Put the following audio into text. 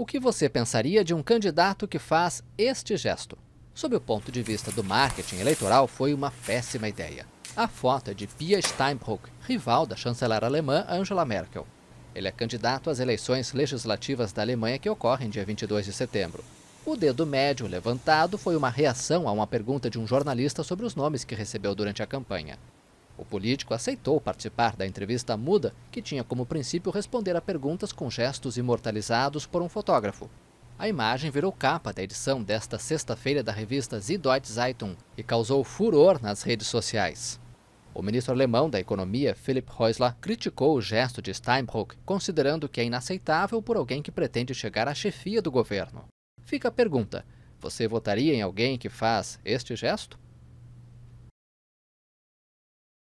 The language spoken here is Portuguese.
O que você pensaria de um candidato que faz este gesto? Sob o ponto de vista do marketing eleitoral, foi uma péssima ideia. A foto é de Pia Steinbrück, rival da chanceler alemã Angela Merkel. Ele é candidato às eleições legislativas da Alemanha que ocorrem dia 22 de setembro. O dedo médio levantado foi uma reação a uma pergunta de um jornalista sobre os nomes que recebeu durante a campanha. O político aceitou participar da entrevista muda, que tinha como princípio responder a perguntas com gestos imortalizados por um fotógrafo. A imagem virou capa da edição desta sexta-feira da revista Süddeutsche Zeitung e causou furor nas redes sociais. O ministro alemão da Economia, Philipp Häusler, criticou o gesto de Steinbrück, considerando que é inaceitável por alguém que pretende chegar à chefia do governo. Fica a pergunta: você votaria em alguém que faz este gesto?